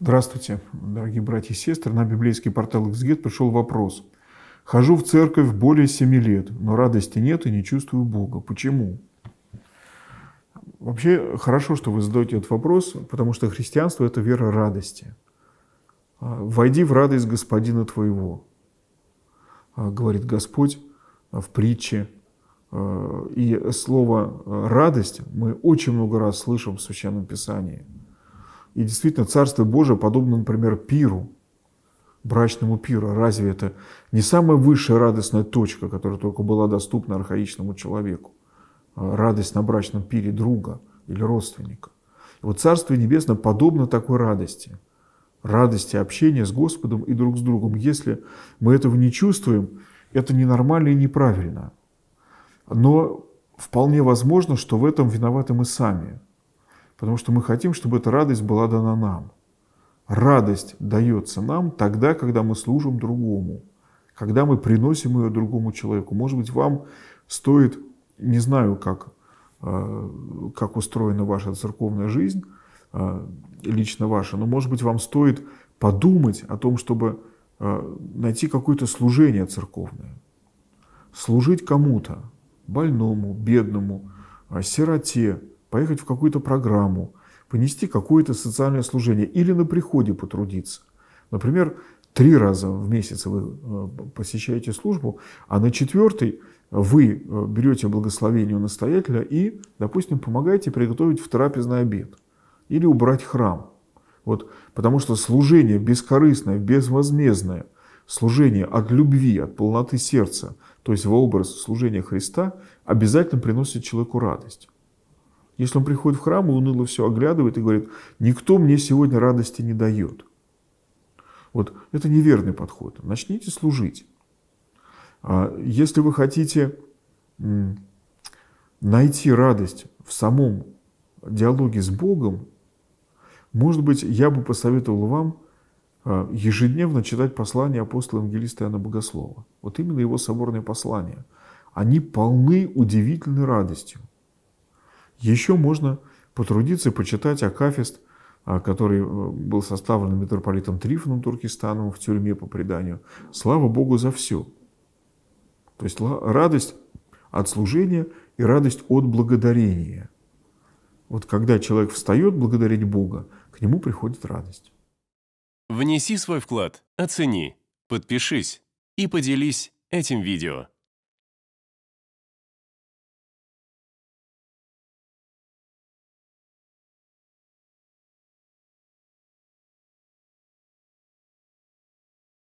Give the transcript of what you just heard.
Здравствуйте, дорогие братья и сестры. На библейский портал «Эксгет» пришел вопрос. Хожу в церковь более семи лет, но радости нет и не чувствую Бога. Почему? Вообще, хорошо, что вы задаете этот вопрос, потому что христианство – это вера радости. «А, «Войди в радость Господина твоего», а, говорит Господь а, в притче. И слово «радость» мы очень много раз слышим в Священном Писании – и действительно, Царство Божие подобно, например, пиру, брачному пиру. А разве это не самая высшая радостная точка, которая только была доступна архаичному человеку? А радость на брачном пире друга или родственника. И вот Царство Небесное подобно такой радости. Радости общения с Господом и друг с другом. Если мы этого не чувствуем, это ненормально и неправильно. Но вполне возможно, что в этом виноваты мы сами – Потому что мы хотим, чтобы эта радость была дана нам. Радость дается нам тогда, когда мы служим другому, когда мы приносим ее другому человеку. Может быть, вам стоит, не знаю, как, э, как устроена ваша церковная жизнь, э, лично ваша, но, может быть, вам стоит подумать о том, чтобы э, найти какое-то служение церковное, служить кому-то, больному, бедному, сироте, поехать в какую-то программу, понести какое-то социальное служение или на приходе потрудиться. Например, три раза в месяц вы э, посещаете службу, а на четвертый вы э, берете благословение у настоятеля и, допустим, помогаете приготовить в трапезный обед или убрать храм. Вот, потому что служение бескорыстное, безвозмездное, служение от любви, от полноты сердца, то есть в образ служения Христа, обязательно приносит человеку радость. Если он приходит в храм и уныло все оглядывает и говорит, никто мне сегодня радости не дает. Вот это неверный подход. Начните служить. А если вы хотите найти радость в самом диалоге с Богом, может быть, я бы посоветовал вам а, ежедневно читать послания апостола Евангелиста Иоанна Богослова. Вот именно его соборные послания. Они полны удивительной радостью. Еще можно потрудиться и почитать Акафист, а, который э, был составлен митрополитом Трифоном Туркестаном в тюрьме по преданию. Слава Богу за все. То есть радость от служения и радость от благодарения. Вот когда человек встает благодарить Бога, к нему приходит радость. Внеси свой вклад, оцени, подпишись и поделись этим видео.